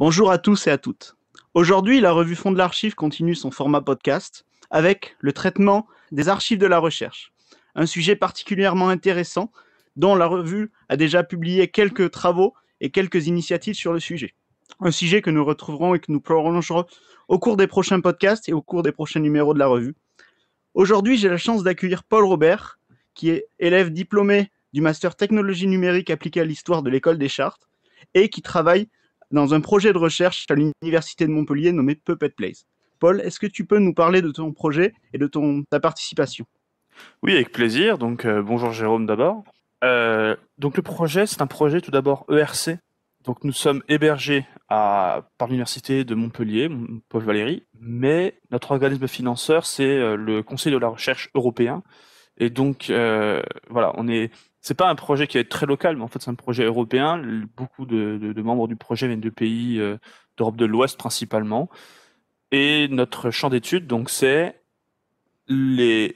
Bonjour à tous et à toutes. Aujourd'hui, la revue Fonds de l'Archive continue son format podcast avec le traitement des archives de la recherche, un sujet particulièrement intéressant dont la revue a déjà publié quelques travaux et quelques initiatives sur le sujet. Un sujet que nous retrouverons et que nous prolongerons au cours des prochains podcasts et au cours des prochains numéros de la revue. Aujourd'hui, j'ai la chance d'accueillir Paul Robert, qui est élève diplômé du Master Technologie numérique appliquée à l'histoire de l'école des chartes et qui travaille dans un projet de recherche à l'Université de Montpellier nommé Puppet Place. Paul, est-ce que tu peux nous parler de ton projet et de ton, ta participation Oui, avec plaisir. Donc, euh, bonjour Jérôme d'abord. Euh, donc, le projet, c'est un projet tout d'abord ERC. Donc, nous sommes hébergés à, par l'Université de Montpellier, Paul Valéry, mais notre organisme financeur, c'est euh, le Conseil de la recherche européen. Et donc, voilà, on est c'est pas un projet qui est très local, mais en fait c'est un projet européen. Beaucoup de, membres du projet viennent de pays euh, d'Europe de l'Ouest principalement. Et notre champ d'étude, donc, c'est le,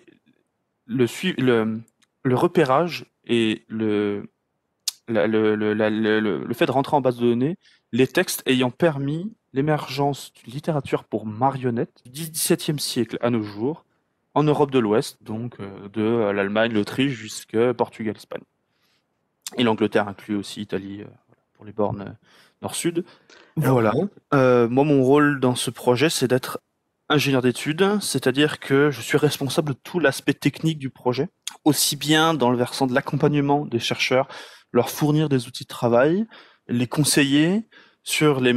le, repérage et le, le, fait de rentrer en base de données, les textes ayant permis l'émergence d'une littérature pour marionnettes du XVIIe siècle à nos jours, en Europe de l'Ouest, donc euh, de euh, l'Allemagne, l'Autriche jusqu'au Portugal, Espagne. Et l'Angleterre inclut aussi Italie euh, pour les bornes nord-sud. Voilà. moi, mon rôle dans ce projet, c'est d'être ingénieur d'études, c'est-à-dire que je suis responsable de tout l'aspect technique du projet, aussi bien dans le versant de l'accompagnement des chercheurs, leur fournir des outils de travail, les conseiller, sur les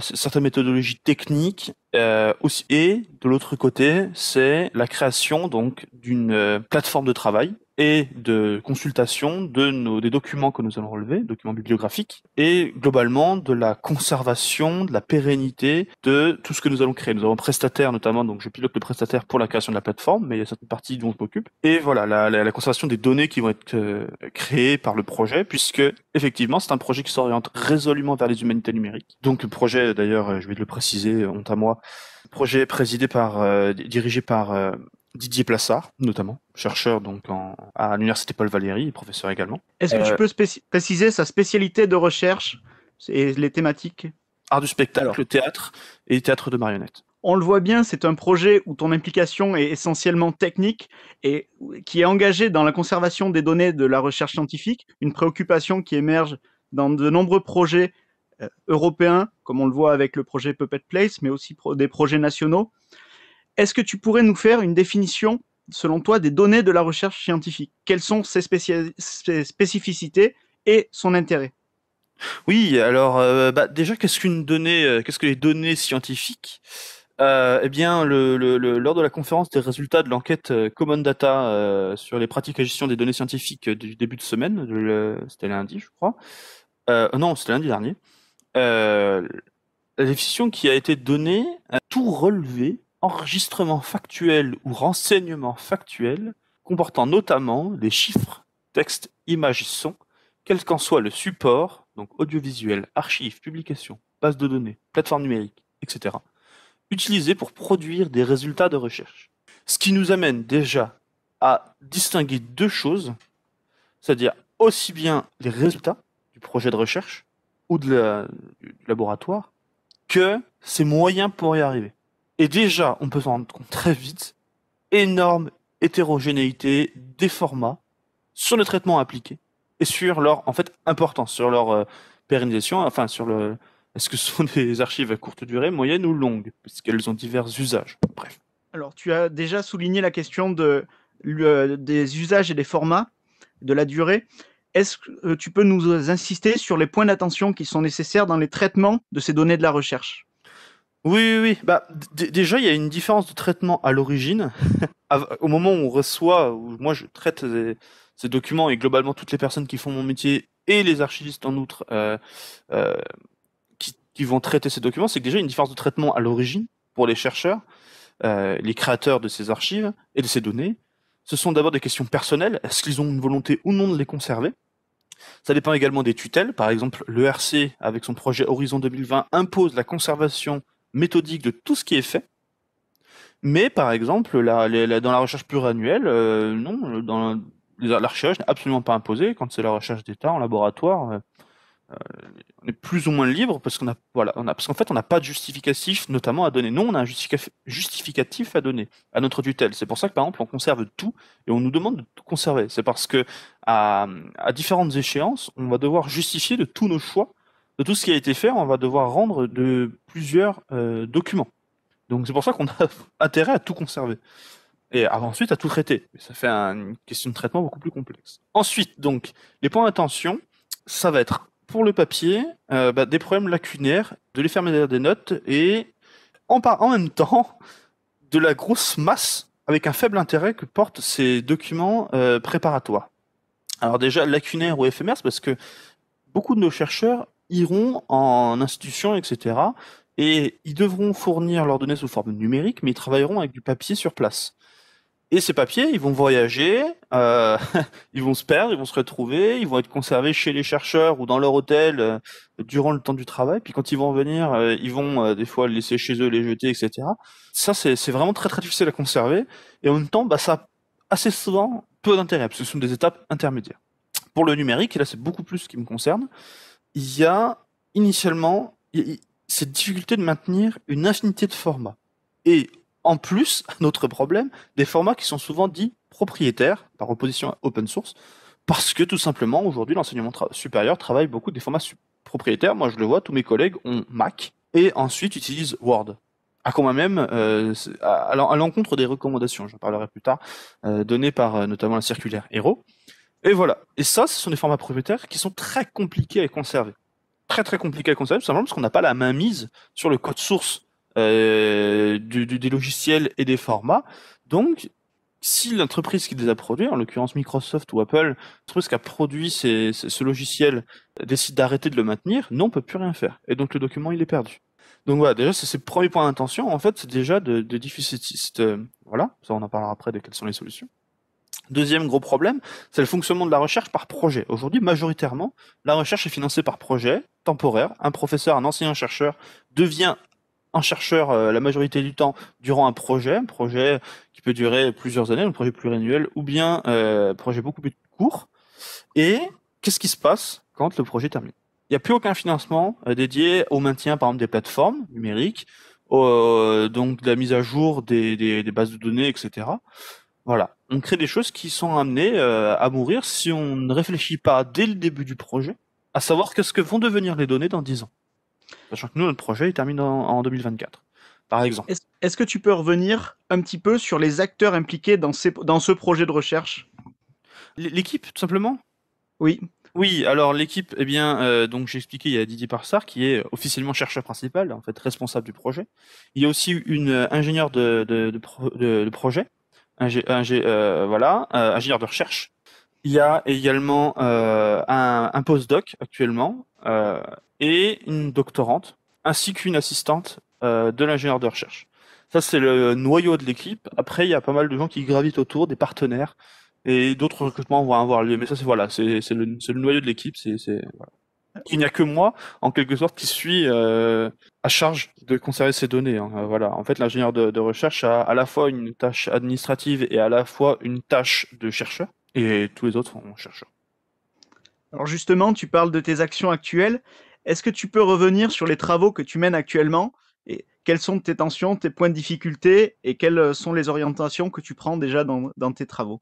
certaines méthodologies techniques euh, aussi. Et de l'autre côté, c'est la création donc d'une euh, plateforme de travail et de consultation de nos, des documents que nous allons relever, documents bibliographiques, et globalement de la conservation, de la pérennité de tout ce que nous allons créer. Nous avons prestataire notamment, donc je pilote le prestataire pour la création de la plateforme, mais il y a certaines parties dont je m'occupe. Et voilà, la, conservation des données qui vont être euh, créées par le projet, puisque effectivement c'est un projet qui s'oriente résolument vers les humanités numériques. Donc le projet, d'ailleurs, euh, je vais le préciser, honte à moi, projet présidé par, euh, dirigé par Didier Plassard, notamment, chercheur donc à l'université Paul Valéry, professeur également. Est-ce que tu euh, peux préciser sa spécialité de recherche et les thématiques Art du spectacle, le théâtre et théâtre de marionnettes on le voit bien, c'est un projet où ton implication est essentiellement technique et qui est engagé dans la conservation des données de la recherche scientifique, une préoccupation qui émerge dans de nombreux projets euh, européens, comme on le voit avec le projet Puppet Place, mais aussi des projets nationaux. Est-ce que tu pourrais nous faire une définition, selon toi, des données de la recherche scientifique Quelles sont ses, spécificités et son intérêt oui, alors euh, bah, déjà, qu'est-ce qu'une donnée, euh, qu'est-ce que les données scientifiques euh, Eh bien, lors de la conférence des résultats de l'enquête Common Data sur les pratiques et gestion des données scientifiques du début de semaine, c'était lundi, je crois. non, c'était lundi dernier. la définition qui a été donnée a tout relevé enregistrement factuel ou renseignement factuel comportant notamment les chiffres, textes, images, sons, quel qu'en soit le support, donc audiovisuel, archives, publications, bases de données, plateformes numériques, etc., utilisés pour produire des résultats de recherche. Ce qui nous amène déjà à distinguer deux choses, c'est-à-dire aussi bien les résultats du projet de recherche ou du laboratoire que ces moyens pour y arriver. Et déjà, on peut se rendre compte très vite, énorme hétérogénéité des formats sur le traitement appliqué et sur leur en fait importance, sur leur euh, pérennisation, enfin sur le est-ce que ce sont des archives à courte durée, moyenne ou longue, puisqu'elles ont divers usages. Bref. Alors tu as déjà souligné la question des usages et des formats, de la durée. Est-ce que euh, tu peux nous insister sur les points d'attention qui sont nécessaires dans les traitements de ces données de la recherche oui, oui, Bah, déjà, il y a une différence de traitement à l'origine. Au moment où on reçoit, où moi je traite ces, documents et globalement toutes les personnes qui font mon métier et les archivistes en outre euh, euh, qui, vont traiter ces documents, c'est que déjà il y a une différence de traitement à l'origine pour les chercheurs, euh, les créateurs de ces archives et de ces données. Ce sont d'abord des questions personnelles. Est-ce qu'ils ont une volonté ou non de les conserver ça dépend également des tutelles. Par exemple, le l'ERC, avec son projet Horizon 2020, impose la conservation méthodique de tout ce qui est fait. Mais par exemple, la, dans la recherche pluriannuelle, euh, non, dans la, recherche n'est absolument pas imposée. Quand c'est la recherche d'État en laboratoire, euh, euh, on est plus ou moins libre parce qu'on a, voilà, on a, parce qu'en fait, on n'a pas de justificatif notamment à donner. Non, on a un justificatif à donner à notre tutelle. C'est pour ça que par exemple, on conserve tout et on nous demande de tout conserver. C'est parce que à différentes échéances, on va devoir justifier de tous nos choix de tout ce qui a été fait, on va devoir rendre de plusieurs euh, documents. Donc c'est pour ça qu'on a intérêt à tout conserver. Et ensuite à tout traiter. ça fait une question de traitement beaucoup plus complexe. Ensuite, donc, les points d'attention, ça va être pour le papier, euh, bah, des problèmes lacunaires, de les des notes et en, en même temps de la grosse masse avec un faible intérêt que portent ces documents euh, préparatoires. Alors déjà lacunaires ou éphémères, parce que beaucoup de nos chercheurs iront en institution, etc. Et ils devront fournir leurs données sous forme numérique, mais ils travailleront avec du papier sur place. Et ces papiers, ils vont voyager, euh, ils vont se perdre, ils vont se retrouver, ils vont être conservés chez les chercheurs ou dans leur hôtel euh, durant le temps du travail. Puis quand ils vont revenir, euh, ils vont des fois les laisser chez eux, les jeter, etc. Ça, c'est vraiment très très difficile à conserver. Et en même temps, bah, ça a assez souvent peu d'intérêt, parce que ce sont des étapes intermédiaires. Pour le numérique, et là c'est beaucoup plus ce qui me concerne, il y a initialement cette difficulté de maintenir une infinité de formats. Et en plus, un autre problème, des formats qui sont souvent dits propriétaires, par opposition à open source, parce que tout simplement, aujourd'hui, l'enseignement supérieur travaille beaucoup des formats propriétaires. Moi, je le vois, tous mes collègues ont Mac et ensuite utilisent Word. À même, euh, à, l'encontre des recommandations, j'en parlerai plus tard, euh, données par euh, notamment la circulaire Hero. Et voilà. Et ça, ce sont des formats propriétaires qui sont très compliqués à conserver. Très très compliqués à conserver, simplement parce qu'on n'a pas la main mise sur le code source euh, du, des logiciels et des formats. Donc, si l'entreprise qui les a produits, en l'occurrence Microsoft ou Apple, l'entreprise qui a produit ces, ce logiciel euh, décide d'arrêter de le maintenir, non, on peut plus rien faire. Et donc le document, il est perdu. Donc voilà, déjà, c'est le premier point d'intention, en fait, c'est déjà de, de diffuser, euh, voilà, ça on en parlera après de quelles sont les solutions. Deuxième gros problème, c'est le fonctionnement de la recherche par projet. Aujourd'hui, majoritairement, la recherche est financée par projet temporaire. Un professeur, un ancien chercheur devient un chercheur euh, la majorité du temps durant un projet, un projet qui peut durer plusieurs années, un projet pluriannuel, ou bien un euh, projet beaucoup plus court. Et qu'est-ce qui se passe quand le projet termine Il n'y a plus aucun financement euh, dédié au maintien, par exemple, des plateformes numériques, donc de la mise à jour des bases de données, etc. Voilà, on crée des choses qui sont amenées euh, à mourir si on ne réfléchit pas dès le début du projet à savoir qu'est-ce que vont devenir les données dans 10 ans. Sachant que nous, notre projet, il termine en, 2024, par exemple. Est-ce que tu peux revenir un petit peu sur les acteurs impliqués dans, ce projet de recherche L'équipe, tout simplement Oui. Oui, alors l'équipe, eh bien, euh, donc j'ai expliqué, il y a Didier Parsard, qui est officiellement chercheur principal, en fait responsable du projet. Il y a aussi une euh, ingénieure de projet euh, voilà, euh, ingénieur de recherche. Il y a également euh, un, un postdoc actuellement et une doctorante, ainsi qu'une assistante de l'ingénieur de recherche. Ça, c'est le noyau de l'équipe. Après, il y a pas mal de gens qui gravitent autour, des partenaires, et d'autres recrutements vont avoir lieu. Mais ça, c'est voilà, c'est le, le, noyau de l'équipe. C'est voilà il n'y a que moi, en quelque sorte, qui suis euh, à charge de conserver ces données. Hein. Euh, voilà. En fait, l'ingénieur de, recherche a à la fois une tâche administrative et à la fois une tâche de chercheur, et tous les autres sont chercheurs. Alors justement, tu parles de tes actions actuelles. Est-ce que tu peux revenir sur les travaux que tu mènes actuellement et quelles sont tes tensions, tes points de difficulté et quelles euh, sont les orientations que tu prends déjà dans, dans tes travaux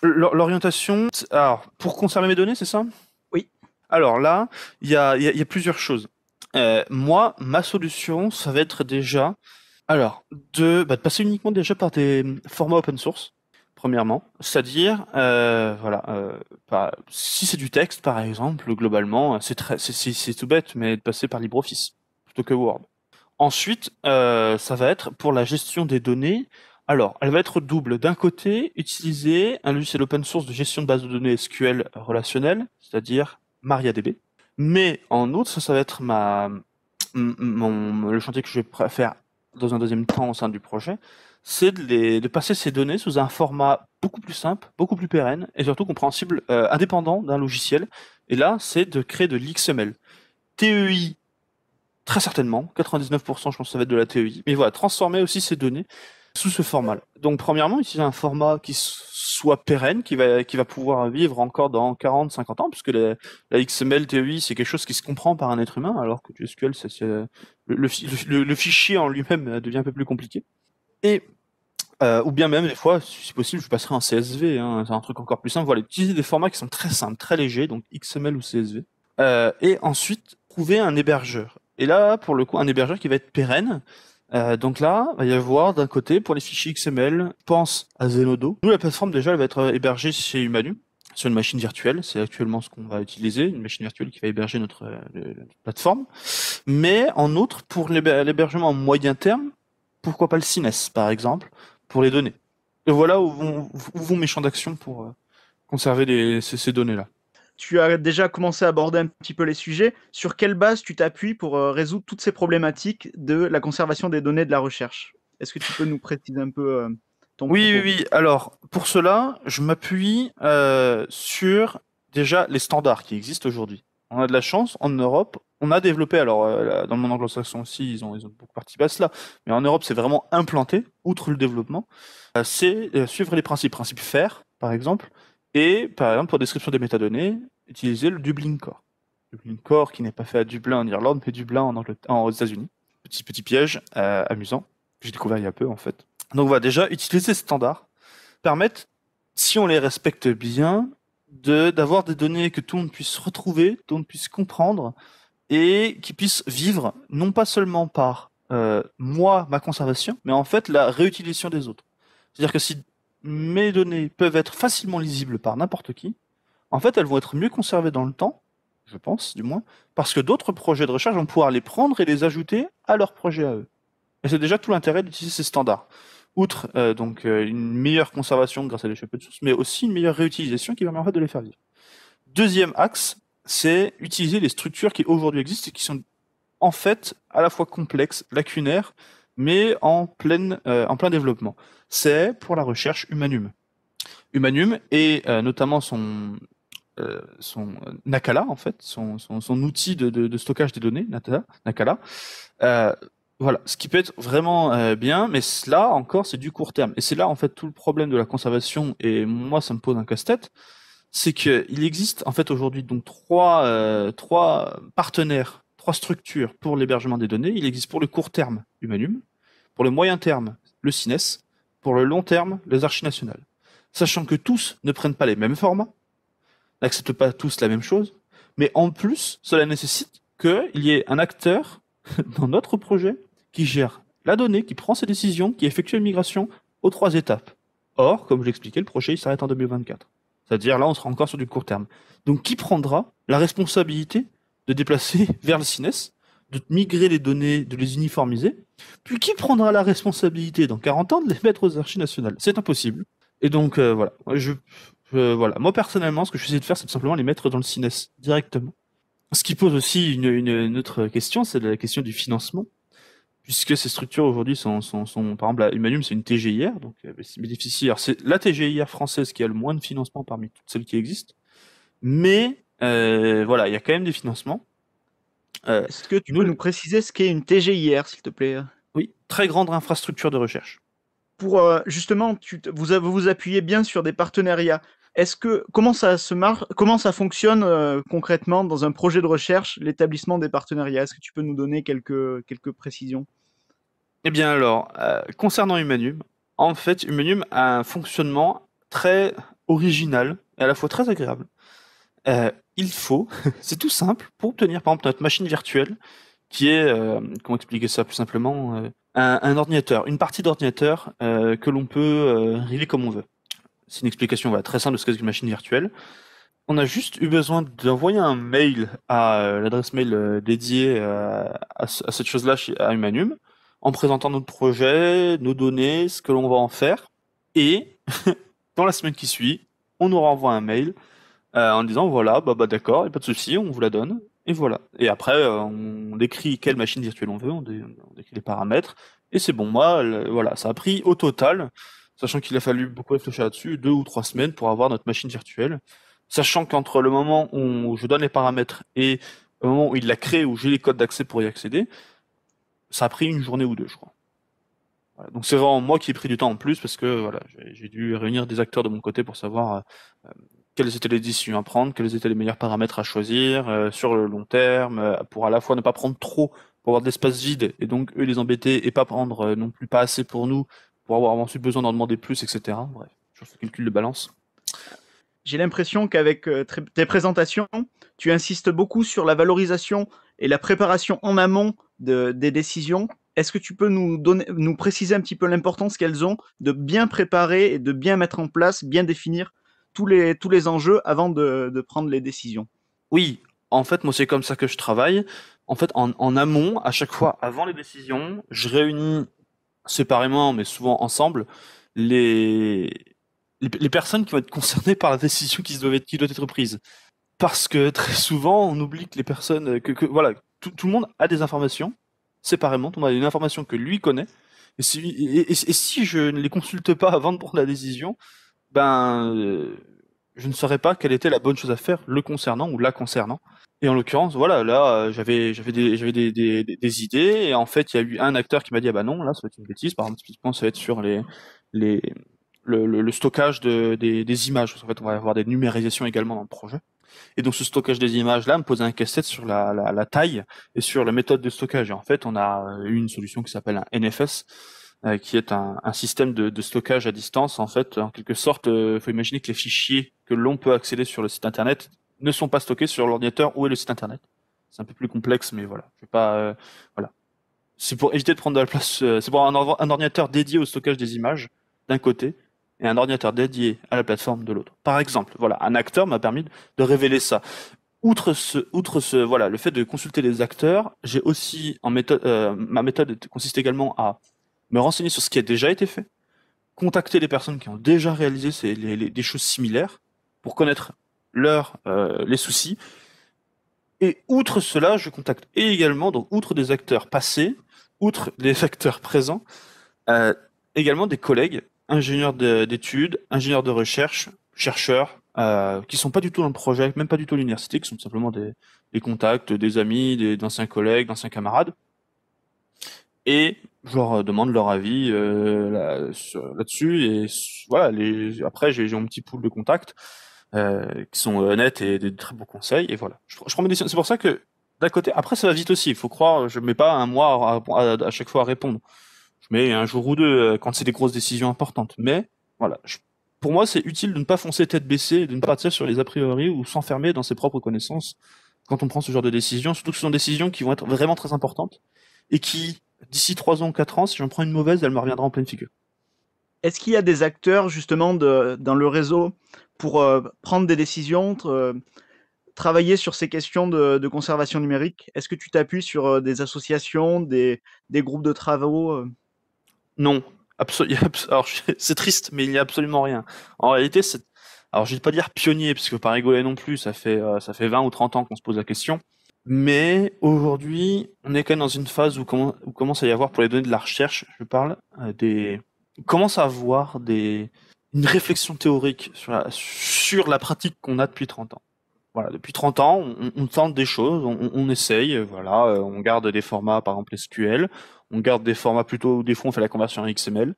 L'orientation, alors pour conserver mes données, c'est ça alors là, il y a, plusieurs choses. Euh, moi, ma solution, ça va être déjà, alors, de, bah, passer uniquement déjà par des hum, formats open source, premièrement. C'est-à-dire, euh, voilà, euh, bah, si c'est du texte, par exemple, globalement, c'est très, c'est tout bête, mais de passer par LibreOffice plutôt que Word. Ensuite, ça va être pour la gestion des données. Alors, elle va être double. D'un côté, utiliser un logiciel open source de gestion de base de données SQL relationnelle, c'est-à-dire MariaDB. Mais en outre, ça, ça va être ma, le chantier que je vais faire dans un deuxième temps au sein du projet, c'est de, passer ces données sous un format beaucoup plus simple, beaucoup plus pérenne et surtout compréhensible, euh, indépendant d'un logiciel. Et là, c'est de créer de l'XML. TEI, très certainement, 99% je pense que ça va être de la TEI. Mais voilà, transformer aussi ces données sous ce format Donc premièrement, ici, un format qui soit pérenne, qui va, qui va pouvoir vivre encore dans 40, 50 ans, puisque la, la XML TEI, c'est quelque chose qui se comprend par un être humain, alors que SQL, euh, le, fichier en lui-même euh, devient un peu plus compliqué. Et, euh, ou bien même, des fois, si possible, je passerai en CSV, hein, c'est un truc encore plus simple. Voilà, utiliser des formats qui sont très simples, très légers, donc XML ou CSV. et ensuite, trouver un hébergeur. Et là, pour le coup, un hébergeur qui va être pérenne, euh, donc là, il va y avoir d'un côté, pour les fichiers XML, pense à Zenodo. Nous, la plateforme, déjà, elle va être euh, hébergée chez Humanu, sur une machine virtuelle. C'est actuellement ce qu'on va utiliser, une machine virtuelle qui va héberger notre, euh, plateforme. Mais en outre, pour l'hébergement moyen terme, pourquoi pas le CINES, par exemple, pour les données. Et voilà où vont, mes champs d'action pour conserver ces données-là tu as déjà commencé à aborder un petit peu les sujets. Sur quelle base tu t'appuies pour euh, résoudre toutes ces problématiques de la conservation des données de la recherche Est-ce que tu peux nous préciser un peu euh, ton Oui, oui, oui. Alors, pour cela, je m'appuie euh, sur déjà les standards qui existent aujourd'hui. On a de la chance en Europe. On a développé, alors dans le monde anglo-saxon aussi, ils ont, ils ont beaucoup participé à cela, mais en Europe, c'est vraiment implanté, outre le développement. c'est suivre les principes, Principe FAIR, par exemple, et par exemple, pour description des métadonnées, utiliser le Dublin Core. Dublin Core qui n'est pas fait à Dublin en Irlande, mais Dublin en Angleterre, aux États-Unis. Petit petit piège euh, amusant que j'ai découvert il y a peu en fait. Donc voilà, déjà utiliser ces standards permettent, si on les respecte bien, de d'avoir des données que tout le monde puisse retrouver, tout le monde puisse comprendre et qui puissent vivre non pas seulement par euh, moi ma conservation, mais en fait la réutilisation des autres. C'est-à-dire que si mes données peuvent être facilement lisibles par n'importe qui, en fait, elles vont être mieux conservées dans le temps, je pense du moins, parce que d'autres projets de recherche vont pouvoir les prendre et les ajouter à leurs projets à eux. Et c'est déjà tout l'intérêt d'utiliser ces standards. Outre euh, donc euh, une meilleure conservation grâce à l'échappée de source, mais aussi une meilleure réutilisation qui permet en fait de les faire vivre. Deuxième axe, c'est utiliser les structures qui aujourd'hui existent et qui sont en fait à la fois complexes, lacunaires, mais en, pleine, euh, en plein développement. C'est pour la recherche Humanum. Humanum et euh, notamment son, euh, son Nakala, en fait, son, outil de, stockage des données, Nakala. voilà, ce qui peut être vraiment bien, mais cela encore, c'est du court terme. Et c'est là, en fait, tout le problème de la conservation, et moi, ça me pose un casse-tête, c'est qu'il existe, en fait, aujourd'hui, donc trois, trois partenaires structures pour l'hébergement des données. Il existe pour le court terme Humanum, pour le moyen terme le CINES, pour le long terme les Archives nationales. Sachant que tous ne prennent pas les mêmes formats, n'acceptent pas tous la même chose, mais en plus, cela nécessite qu'il y ait un acteur dans notre projet qui gère la donnée, qui prend ses décisions, qui effectue une migration aux trois étapes. Or, comme je l'expliquais, le projet s'arrête en 2024. C'est-à-dire là, on sera encore sur du court terme. Donc qui prendra la responsabilité de déplacer vers le CINES, de migrer les données, de les uniformiser, puis qui prendra la responsabilité dans 40 ans de les mettre aux archives nationales C'est impossible. Et donc euh, voilà, moi personnellement, ce que je suis de faire, c'est simplement les mettre dans le CINES directement. Ce qui pose aussi une, autre question, c'est la question du financement, puisque ces structures aujourd'hui sont, par exemple, la c'est une TGIR, donc euh, bénéficiaire. C'est la TGIR française qui a le moins de financement parmi toutes celles qui existent, mais euh, voilà, il y a quand même des financements. Euh, Est-ce que tu peux nous préciser ce qu'est une TGIR, s'il te plaît Oui, très grande infrastructure de recherche. Pour euh, justement, vous vous appuyez bien sur des partenariats. Est-ce que comment ça se marche, comment ça fonctionne concrètement dans un projet de recherche, l'établissement des partenariats Est-ce que tu peux nous donner quelques quelques précisions Eh bien alors, concernant Humanum, en fait, Humanum a un fonctionnement très original et à la fois très agréable il faut, c'est tout simple, pour obtenir par exemple notre machine virtuelle, qui est, euh, comment expliquer ça plus simplement, euh, un, ordinateur, une partie d'ordinateur euh, que l'on peut régler comme on veut. C'est une explication très simple de ce qu'est une machine virtuelle. On a juste eu besoin d'envoyer un mail à l'adresse mail dédiée à, cette chose-là à Humanum, en présentant notre projet, nos données, ce que l'on va en faire. Et dans la semaine qui suit, on nous renvoie un mail euh, en disant voilà, bah, bah d'accord, pas de souci, on vous la donne, et voilà. Et après, euh, on décrit quelle machine virtuelle on veut, on, décrit les paramètres, et c'est bon. Moi, voilà, ça a pris au total, sachant qu'il a fallu beaucoup réfléchir là-dessus, deux ou trois semaines pour avoir notre machine virtuelle, sachant qu'entre le moment où je donne les paramètres et le moment où il l'a créé, où j'ai les codes d'accès pour y accéder, ça a pris une journée ou deux, je crois. Donc c'est vraiment moi qui ai pris du temps en plus parce que voilà, j'ai dû réunir des acteurs de mon côté pour savoir euh, quelles étaient les décisions à prendre, quels étaient les meilleurs paramètres à choisir euh, sur le long terme, euh, pour à la fois ne pas prendre trop, pour avoir de l'espace vide, et donc eux les embêter, et pas prendre euh, non plus pas assez pour nous, pour avoir ensuite besoin d'en demander plus, etc. Bref, sur ce calcul de balance. J'ai l'impression qu'avec tes présentations, tu insistes beaucoup sur la valorisation et la préparation en amont de, des décisions. Est-ce que tu peux nous, donner, nous préciser un petit peu l'importance qu'elles ont de bien préparer et de bien mettre en place, bien définir tous les, tous les enjeux avant de, prendre les décisions. Oui, en fait, moi, c'est comme ça que je travaille. En fait, en, amont, à chaque fois, avant les décisions, je réunis séparément, mais souvent ensemble, les, les, personnes qui vont être concernées par la décision qui, doit, être, prise. Parce que très souvent, on oublie que les personnes, que, voilà, tout, le monde a des informations séparément. Tout a une information que lui connaît. Et si, et si je ne les consulte pas avant de prendre la décision, ben, euh, je ne saurais pas quelle était la bonne chose à faire le concernant ou la concernant. Et en l'occurrence, voilà, là, euh, j'avais, j'avais des, j'avais des, des, idées, et en fait, il y a eu un acteur qui m'a dit, ah bah non, là, ça va être une bêtise. Par exemple, typiquement, ça va être sur les, les, le, stockage de, des, des, images. En fait, on va avoir des numérisations également dans le projet. Et donc, ce stockage des images-là me posait un casse-tête sur la, la, taille et sur la méthode de stockage. Et en fait, on a eu une solution qui s'appelle un NFS, euh, qui est un, système de, stockage à distance. En fait, en quelque sorte, il euh, faut imaginer que les fichiers que l'on peut accéder sur le site internet ne sont pas stockés sur l'ordinateur où est le site internet. C'est un peu plus complexe, mais voilà, je pas, euh, voilà. C'est pour éviter de prendre de la place. c'est pour un, ordinateur dédié au stockage des images d'un côté et un ordinateur dédié à la plateforme de l'autre. Par exemple, voilà, un acteur m'a permis de révéler ça. Outre ce, outre ce, voilà, le fait de consulter les acteurs, j'ai aussi en méthode, ma méthode consiste également à me renseigner sur ce qui a déjà été fait, contacter les personnes qui ont déjà réalisé des choses similaires pour connaître leurs euh, les soucis. Et outre cela, je contacte également, donc outre des acteurs passés, outre des acteurs présents, euh, également des collègues, ingénieurs d'études, ingénieurs de recherche, chercheurs, qui euh, qui sont pas du tout dans le projet, même pas du tout l'université, qui sont simplement des contacts, des amis, d'anciens collègues, d'anciens camarades, et je leur euh, demande leur avis euh, là-dessus. et voilà, après, j'ai un petit pool de contacts euh, qui sont honnêtes et des très bons conseils. Et voilà, je, prends C'est pour ça que d'un côté, après, ça va vite aussi. Il faut croire, je mets pas un mois à, à, chaque fois à répondre. Je mets un jour ou deux quand c'est des grosses décisions importantes. Mais voilà, pour moi, c'est utile de ne pas foncer tête baissée, de ne pas tirer sur les a priori ou s'enfermer dans ses propres connaissances quand on prend ce genre de décision. Surtout que ce sont des décisions qui vont être vraiment très importantes et qui d'ici 3 ans, ou 4 ans, si j'en prends une mauvaise, elle me reviendra en pleine figure. Est-ce qu'il y a des acteurs justement dans le réseau pour euh, prendre des décisions, euh, travailler sur ces questions de, conservation numérique Est-ce que tu t'appuies sur euh, des associations, des, groupes de travaux Non. c'est triste, mais il n'y a absolument rien. En réalité, Alors, je ne vais pas dire pionnier, parce que pas rigoler non plus, ça fait, ça fait 20 ou 30 ans qu'on se pose la question. Mais aujourd'hui, on est quand même dans une phase où, commence à y avoir, pour les données de la recherche, je parle, euh, des... On commence à avoir des... une réflexion théorique sur la, sur la pratique qu'on a depuis 30 ans. Voilà, depuis 30 ans, on, tente des choses, on, essaye, voilà, euh, on garde des formats, par exemple SQL, on garde des formats plutôt des fois on fait la conversion en XML,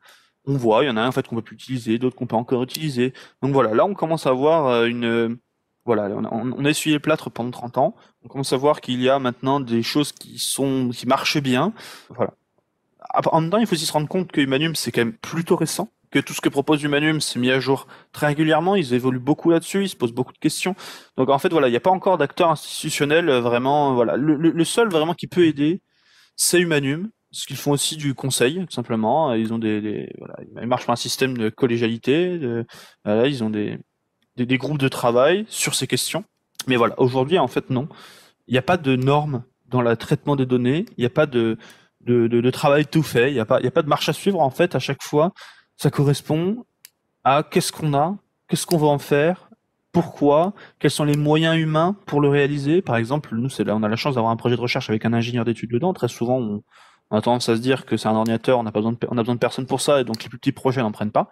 on voit, il y en a un en fait qu'on peut plus utiliser, d'autres qu'on peut encore utiliser. Donc voilà, là on commence à avoir euh, une, voilà, on, on a essuyé le plâtre pendant 30 ans, on commence à voir qu'il y a maintenant des choses qui sont qui marchent bien. Voilà. En même temps, il faut aussi se rendre compte que Humanum c'est quand même plutôt récent, que tout ce que propose Humanum c'est mis à jour très régulièrement, ils évoluent beaucoup là-dessus, ils se posent beaucoup de questions. Donc en fait, voilà, il n'y a pas encore d'acteurs institutionnel euh, vraiment. Euh, voilà, le, seul vraiment qui peut aider, c'est Humanum Ce qu'ils font aussi du conseil, tout simplement. Ils ont des, voilà, ils marchent par un système de collégialité. voilà, ils ont des, des, des groupes de travail sur ces questions mais voilà, aujourd'hui, en fait, non. Il n'y a pas de normes dans le traitement des données. Il n'y a pas de, de, travail tout fait. Il n'y a, pas, a pas de marche à suivre. En fait, à chaque fois, ça correspond à qu'est-ce qu'on a, qu'est-ce qu'on va en faire, pourquoi, quels sont les moyens humains pour le réaliser. Par exemple, nous, c'est là, on a la chance d'avoir un projet de recherche avec un ingénieur d'études dedans. Très souvent, on, a tendance à se dire que c'est un ordinateur, on n'a pas besoin de, on a besoin de personne pour ça, et donc les plus petits projets n'en prennent pas.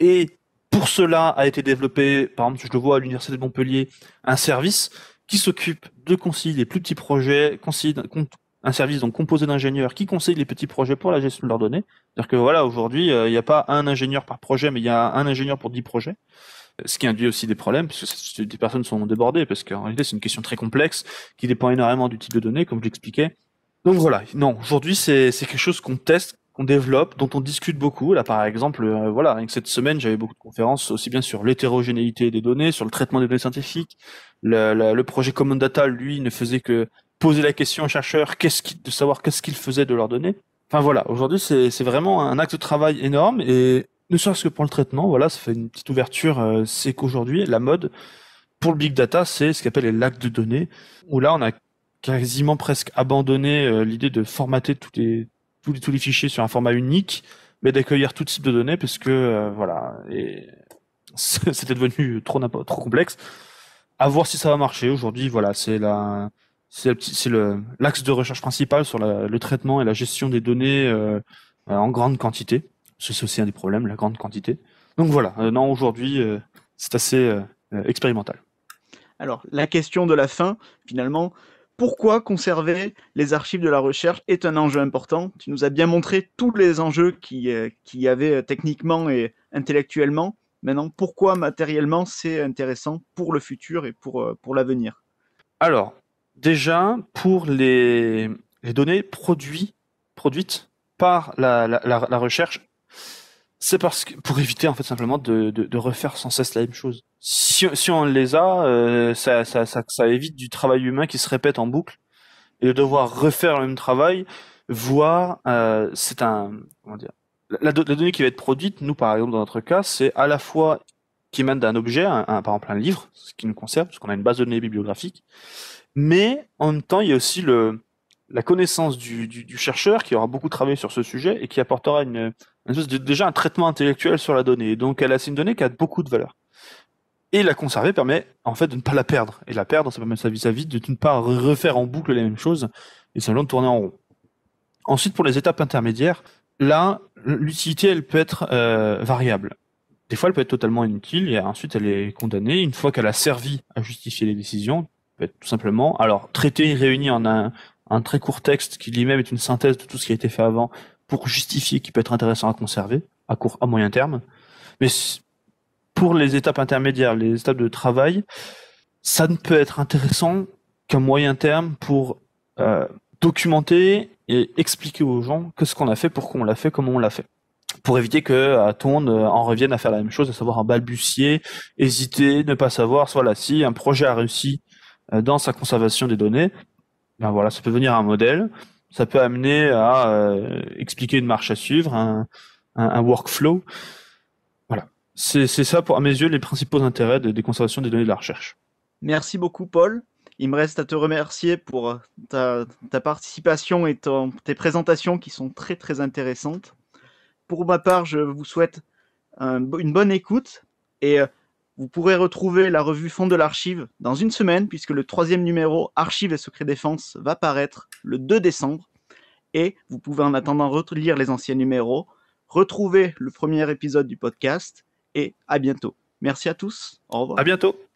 Et pour cela a été développé, par exemple, je le vois à l'université de Montpellier, un service qui s'occupe de conseiller les plus petits projets, un service donc composé d'ingénieurs qui conseillent les petits projets pour la gestion de leurs données. cest que voilà, aujourd'hui, euh, il n'y a pas un ingénieur par projet, mais il y a un ingénieur pour 10 projets. Euh, ce qui induit aussi des problèmes, parce que des personnes sont débordées, parce qu'en réalité, c'est une question très complexe, qui dépend énormément du type de données, comme je l'expliquais. Donc voilà, non, aujourd'hui, c'est quelque chose qu'on teste, on développe, dont on discute beaucoup. Là, par exemple, euh, voilà, cette semaine, j'avais beaucoup de conférences aussi bien sur l'hétérogénéité des données, sur le traitement des données scientifiques. Le, projet Common Data, lui, ne faisait que poser la question aux chercheurs, qu'est-ce de savoir qu'est-ce qu'ils faisaient de leurs données. Enfin voilà, aujourd'hui, c'est, vraiment un acte de travail énorme et ne serait-ce que pour le traitement, voilà, ça fait une petite ouverture. Euh, c'est qu'aujourd'hui, la mode pour le big data, c'est ce qu'on appelle les lacs de données, où là, on a quasiment presque abandonné euh, l'idée de formater toutes les tous les, fichiers sur un format unique, mais d'accueillir tout type de données parce que euh, voilà, et c'était devenu trop trop complexe. À voir si ça va marcher. Aujourd'hui, voilà, c'est c'est l'axe de recherche principal sur le traitement et la gestion des données euh, en grande quantité. C'est aussi un des problèmes, la grande quantité. Donc voilà, euh, non aujourd'hui c'est assez expérimental. Alors la question de la fin, finalement, pourquoi conserver les archives de la recherche est un enjeu important. Tu nous as bien montré tous les enjeux qu'il euh, qui y avait euh, techniquement et intellectuellement. Maintenant, pourquoi matériellement c'est intéressant pour le futur et pour, euh, pour l'avenir Alors, déjà, pour les, données produites, par la, recherche, c'est parce que pour éviter en fait simplement de refaire sans cesse la même chose si, si on les a, euh, ça, ça, ça, ça, évite du travail humain qui se répète en boucle et de devoir refaire le même travail, voire euh, c'est un comment dire la, donnée qui va être produite, nous par exemple dans notre cas, c'est à la fois qui mène d'un objet, un, par exemple un livre, ce qui nous concerne, parce qu'on a une base de données bibliographique, mais en même temps il y a aussi le la connaissance du, du, du chercheur qui aura beaucoup travaillé sur ce sujet et qui apportera une, déjà un traitement intellectuel sur la donnée. Donc elle a une donnée qui a beaucoup de valeur. Et la conserver permet en fait de ne pas la perdre. Et la perdre, ça permet sa vie, sa vie de ne pas refaire en boucle les mêmes choses et simplement de tourner en rond. Ensuite, pour les étapes intermédiaires, là, l'utilité, elle peut être euh, variable. Des fois, elle peut être totalement inutile et ensuite, elle est condamnée. Une fois qu'elle a servi à justifier les décisions, peut être tout simplement, alors traiter et réuni en un, un très court texte qui lui-même est une synthèse de tout ce qui a été fait avant pour justifier qui peut être intéressant à conserver à court, à moyen terme. Mais pour les étapes intermédiaires, les étapes de travail, ça ne peut être intéressant qu'à moyen terme pour euh, documenter et expliquer aux gens que ce qu'on a fait, pourquoi on l'a fait, comment on l'a fait. Pour éviter que le euh, on en revienne à faire la même chose, à savoir un balbutier, hésiter, ne pas savoir, soit là si un projet a réussi euh, dans sa conservation des données, ben voilà, ça peut venir un modèle, ça peut amener à expliquer une marche à suivre, un workflow. C'est ça, pour, à mes yeux, les principaux intérêts des conservations des données de la recherche. Merci beaucoup, Paul. Il me reste à te remercier pour euh, ta, participation et tes présentations qui sont très très intéressantes. Pour ma part, je vous souhaite une bonne écoute et euh, vous pourrez retrouver la revue Fonds de l'Archive dans une semaine puisque le troisième numéro Archives et Secrets Défense va paraître le 2 décembre et vous pouvez en attendant lire les anciens numéros, retrouver le premier épisode du podcast et à bientôt. Merci à tous. Au revoir. À bientôt.